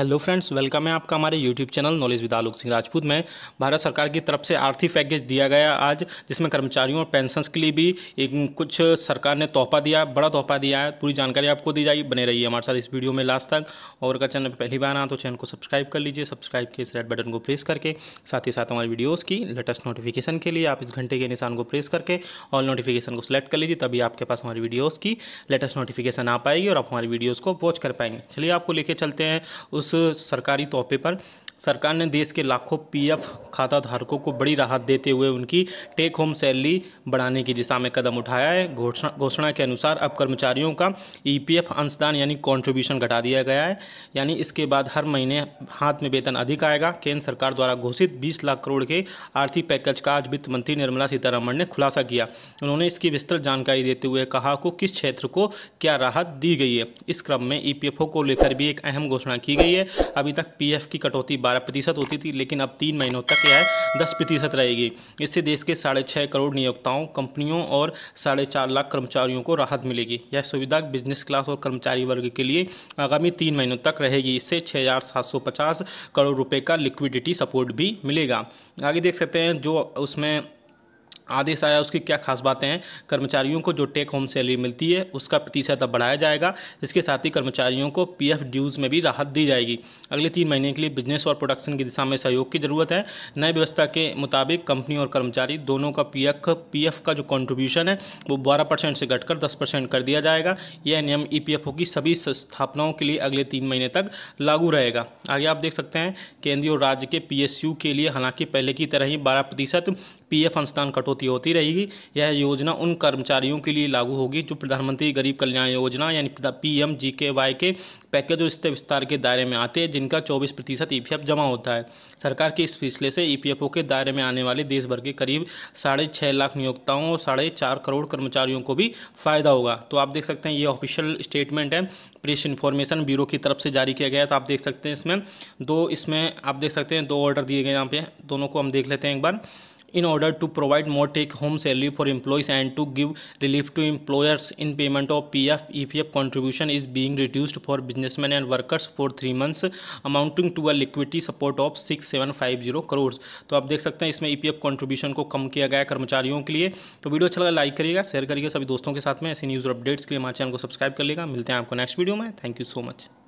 hello friends welcome है आपका हमारे YouTube channel knowledge with Alok Singh Rajput में भारत सरकार की तरफ से आर्थिक पैकेज दिया गया आज जिसमें कर्मचारियों और पेंशन के लिए भी एक कुछ सरकार ने तोहफा दिया बड़ा तोहफा दिया है पूरी जानकारी आपको दी जाएगी बने रहिए हमारे साथ इस वीडियो में लास्ट तक और अगर चैनल पर पहली बार आना तो चैनल को सब्सक्राइब कर लीजिए सब्सक्राइब के इस रेड बटन को प्रेस करके साथ ही साथ हमारी वीडियोज़ की लेटेस्ट नोटिफिकेशन के लिए आप इस घंटे के निशान को प्रेस करके ऑल नोटिफिकेशन को सिलेक्ट कर लीजिए तभी आपके पास हमारी वीडियोज़ की लेटेस्ट नोटिफिकेशन आ पाएगी और आप हमारी वीडियोज़ को वॉच कर पाएंगे चलिए आपको लेके चलते हैं उस उस सरकारी तोहफे पर सरकार ने देश के लाखों पीएफ खाता धारकों को बड़ी राहत देते हुए उनकी टेक होम सैलरी बढ़ाने की दिशा में कदम उठाया है घोषणा घोषणा के अनुसार अब कर्मचारियों का ईपीएफ e अंशदान यानी कंट्रीब्यूशन घटा दिया गया है यानी इसके बाद हर महीने हाथ में वेतन अधिक आएगा केंद्र सरकार द्वारा घोषित बीस लाख करोड़ के आर्थिक पैकेज का आज वित्त मंत्री निर्मला सीतारमण ने खुलासा किया उन्होंने इसकी विस्तृत जानकारी देते हुए कहा को किस क्षेत्र को क्या राहत दी गई है इस क्रम में ई e को लेकर भी एक अहम घोषणा की गई है अभी तक पी की कटौती बारह प्रतिशत होती थी लेकिन अब तीन महीनों तक यह दस प्रतिशत रहेगी इससे देश के साढ़े छः करोड़ नियोक्ताओं कंपनियों और साढ़े चार लाख कर्मचारियों को राहत मिलेगी यह सुविधा बिजनेस क्लास और कर्मचारी वर्ग के लिए आगामी तीन महीनों तक रहेगी इससे छः हज़ार सात सौ पचास करोड़ रुपये का लिक्विडिटी सपोर्ट भी मिलेगा आगे देख सकते हैं जो उसमें आदेश आया उसकी क्या खास बातें हैं कर्मचारियों को जो टेक होम सैलरी मिलती है उसका प्रतिशत अब बढ़ाया जाएगा इसके साथ ही कर्मचारियों को पीएफ ड्यूज में भी राहत दी जाएगी अगले तीन महीने के लिए बिजनेस और प्रोडक्शन की दिशा में सहयोग की जरूरत है नई व्यवस्था के मुताबिक कंपनी और कर्मचारी दोनों का पी एफ पी एफ का जो कॉन्ट्रीब्यूशन है वो बारह से घटकर दस कर दिया जाएगा यह नियम ई पी की सभी स्थापनाओं के लिए अगले तीन महीने तक लागू रहेगा आगे आप देख सकते हैं केंद्रीय और राज्य के पी के लिए हालांकि पहले की तरह ही बारह प्रतिशत पी अनुदान कटौती होती रहेगी यह योजना उन कर्मचारियों के लिए लागू होगी जो प्रधानमंत्री गरीब कल्याण योजना यानी पी एम जी के वाई के पैकेज और विस्तार के दायरे में आते हैं जिनका चौबीस प्रतिशत ई जमा होता है सरकार के इस फैसले से ई के दायरे में आने वाले देश भर के करीब साढ़े छः लाख नियोक्ताओं और साढ़े चार करोड़ कर्मचारियों को भी फायदा होगा तो आप देख सकते हैं ये ऑफिशियल स्टेटमेंट है प्रेस इन्फॉर्मेशन ब्यूरो की तरफ से जारी किया गया तो आप देख सकते हैं इसमें दो इसमें आप देख सकते हैं दो ऑर्डर दिए गए यहाँ पे दोनों को हम देख लेते हैं एक बार in order to provide more take home salary for employees and to give relief to employers in payment of pf epf contribution is being reduced for businessmen and workers for 3 months amounting to a liquidity support of 6750 crores to aap dekh sakte hain isme epf contribution ko kam kiya gaya कर्मचारियों के लिए तो video अच्छा लगा like करिएगा share करिएगा सभी दोस्तों के साथ में ऐसी न्यूज़ और अपडेट्स के लिए हमारे चैनल को सब्सक्राइब कर लेगा मिलते हैं आपको नेक्स्ट वीडियो में थैंक यू सो मच